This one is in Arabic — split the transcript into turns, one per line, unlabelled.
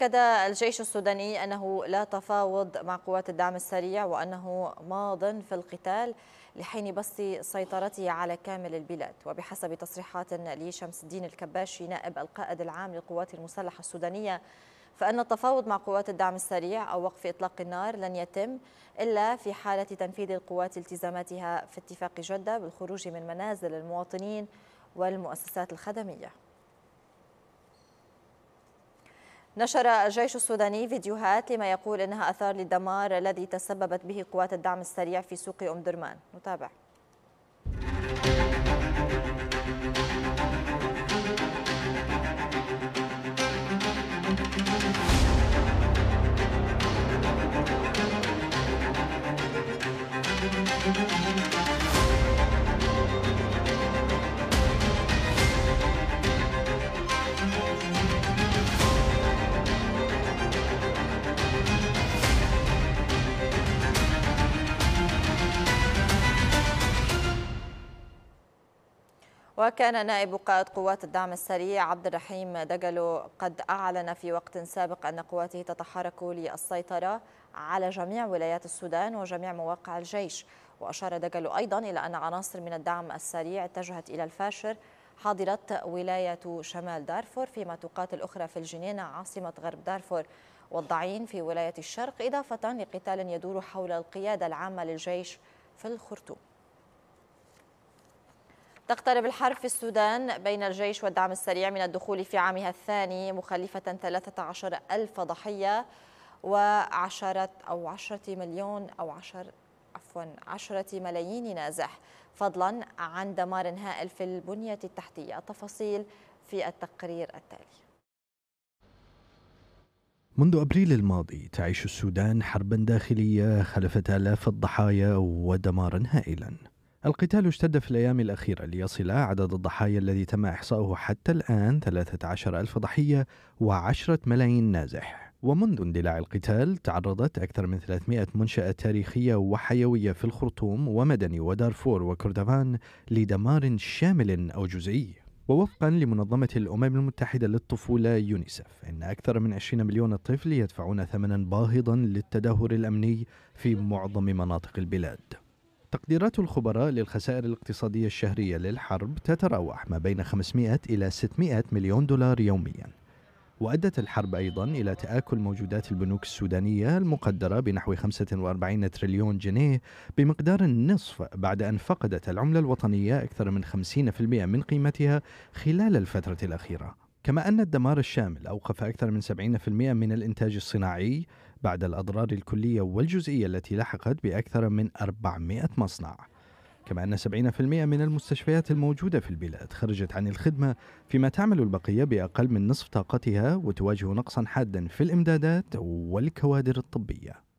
أكد الجيش السوداني أنه لا تفاوض مع قوات الدعم السريع وأنه ماض في القتال لحين بسط سيطرته على كامل البلاد وبحسب تصريحات لشمس الدين الكباشي نائب القائد العام للقوات المسلحة السودانية فأن التفاوض مع قوات الدعم السريع أو وقف إطلاق النار لن يتم إلا في حالة تنفيذ القوات التزاماتها في اتفاق جدة بالخروج من منازل المواطنين والمؤسسات الخدمية نشر الجيش السوداني فيديوهات لما يقول انها اثار للدمار الذي تسببت به قوات الدعم السريع في سوق ام درمان نتابع right back. وكان نائب قائد قوات الدعم السريع عبد الرحيم دجلو قد أعلن في وقت سابق أن قواته تتحرك للسيطرة على جميع ولايات السودان وجميع مواقع الجيش وأشار دجلو أيضا إلى أن عناصر من الدعم السريع اتجهت إلى الفاشر حاضرة ولاية شمال دارفور فيما تقاتل أخرى في الجنينة عاصمة غرب دارفور والضعين في ولاية الشرق إضافة لقتال يدور حول القيادة العامة للجيش في الخرطوم تقترب الحرب في السودان بين الجيش والدعم السريع من الدخول في عامها الثاني مخلفة 13 ألف ضحية وعشرة أو عشرة مليون أو عشر عفوا عشرة ملايين نازح فضلا عن دمار هائل في البنية التحتية التفاصيل في التقرير التالي
منذ أبريل الماضي تعيش السودان حربا داخلية خلفت آلاف الضحايا ودمارا هائلا القتال اشتد في الأيام الأخيرة ليصل عدد الضحايا الذي تم إحصاؤه حتى الآن 13 ألف ضحية و10 ملايين نازح ومنذ اندلاع القتال تعرضت أكثر من 300 منشأة تاريخية وحيوية في الخرطوم ومدني ودارفور وكردفان لدمار شامل أو جزئي ووفقا لمنظمة الأمم المتحدة للطفولة يونيسف إن أكثر من 20 مليون طفل يدفعون ثمنا باهظا للتدهور الأمني في معظم مناطق البلاد تقديرات الخبراء للخسائر الاقتصادية الشهرية للحرب تتراوح ما بين 500 إلى 600 مليون دولار يومياً. وأدت الحرب أيضا إلى تآكل موجودات البنوك السودانية المقدرة بنحو 45 تريليون جنيه بمقدار النصف بعد أن فقدت العملة الوطنية أكثر من 50% من قيمتها خلال الفترة الأخيرة. كما أن الدمار الشامل أوقف أكثر من 70% من الإنتاج الصناعي بعد الأضرار الكلية والجزئية التي لحقت بأكثر من 400 مصنع كما أن 70% من المستشفيات الموجودة في البلاد خرجت عن الخدمة فيما تعمل البقية بأقل من نصف طاقتها وتواجه نقصا حادا في الإمدادات والكوادر الطبية